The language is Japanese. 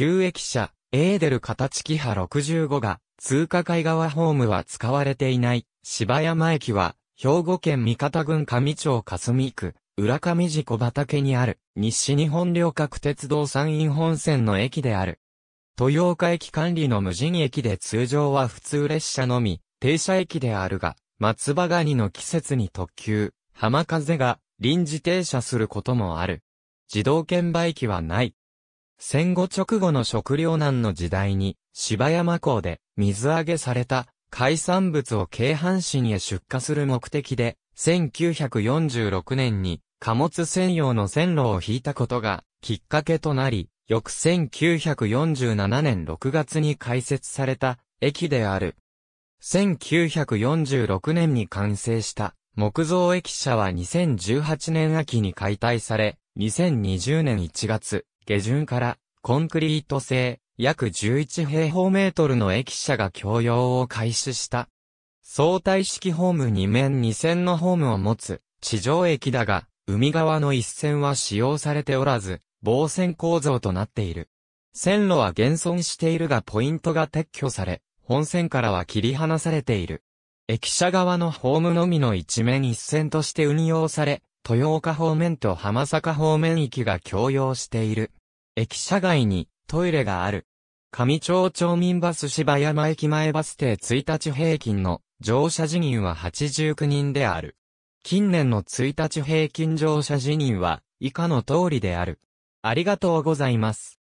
旧駅舎、エーデル形キハ65が、通過海側ホームは使われていない、芝山駅は、兵庫県三方郡上町霞区、浦上寺小畑にある、西日本旅客鉄道山陰本線の駅である。豊岡駅管理の無人駅で通常は普通列車のみ、停車駅であるが、松葉ガニの季節に特急、浜風が臨時停車することもある。自動券売機はない。戦後直後の食糧難の時代に、芝山港で水揚げされた海産物を京阪神へ出荷する目的で、1946年に貨物専用の線路を引いたことがきっかけとなり、翌1947年6月に開設された駅である。1946年に完成した木造駅舎は2018年秋に解体され、2020年1月、下旬から、コンクリート製、約11平方メートルの駅舎が供用を開始した。相対式ホーム2面2線のホームを持つ、地上駅だが、海側の一線は使用されておらず、防線構造となっている。線路は現存しているがポイントが撤去され、本線からは切り離されている。駅舎側のホームのみの一面一線として運用され、豊岡方面と浜坂方面域が共用している。駅舎外にトイレがある。上町町民バス芝山駅前バス停1日平均の乗車人員は89人である。近年の1日平均乗車人員は以下の通りである。ありがとうございます。